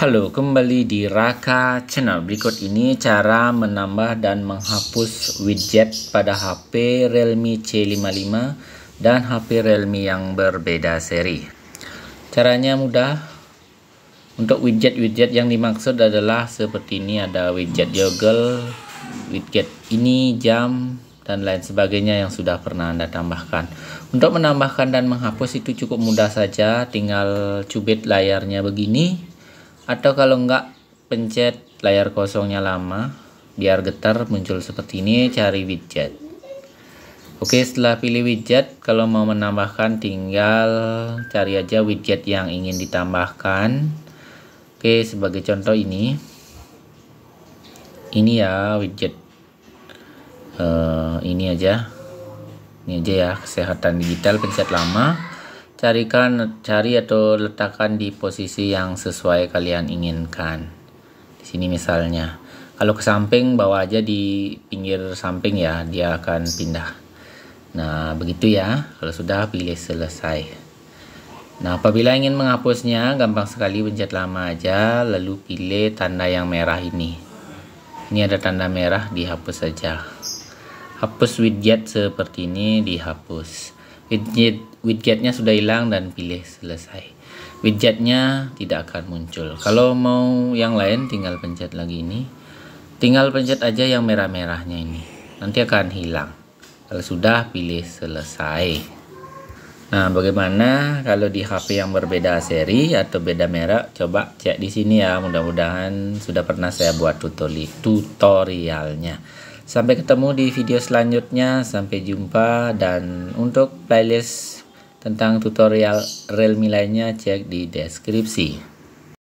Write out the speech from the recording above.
Halo, kembali di Raka Channel. Berikut ini cara menambah dan menghapus widget pada HP Realme C55 dan HP Realme yang berbeda seri. Caranya mudah. Untuk widget-widget yang dimaksud adalah seperti ini ada widget joggle, widget ini jam, dan lain sebagainya yang sudah pernah Anda tambahkan. Untuk menambahkan dan menghapus itu cukup mudah saja, tinggal cubit layarnya begini, atau kalau enggak pencet layar kosongnya lama biar getar muncul seperti ini cari widget oke setelah pilih widget kalau mau menambahkan tinggal cari aja widget yang ingin ditambahkan oke sebagai contoh ini ini ya widget uh, ini aja ini aja ya kesehatan digital pencet lama carikan cari atau letakkan di posisi yang sesuai kalian inginkan di sini misalnya kalau ke samping bawa aja di pinggir samping ya dia akan pindah nah begitu ya kalau sudah pilih selesai Nah, apabila ingin menghapusnya, gampang sekali pencet lama aja, lalu pilih tanda yang merah ini. Ini ada tanda merah, dihapus saja. Hapus widget seperti ini, dihapus. Widget widgetnya sudah hilang dan pilih selesai widgetnya tidak akan muncul kalau mau yang lain tinggal pencet lagi ini tinggal pencet aja yang merah-merahnya ini nanti akan hilang kalau sudah pilih selesai Nah, bagaimana kalau di HP yang berbeda seri atau beda merek? Coba cek di sini ya. Mudah-mudahan sudah pernah saya buat tutori tutorialnya. Sampai ketemu di video selanjutnya. Sampai jumpa dan untuk playlist tentang tutorial Realme lainnya cek di deskripsi.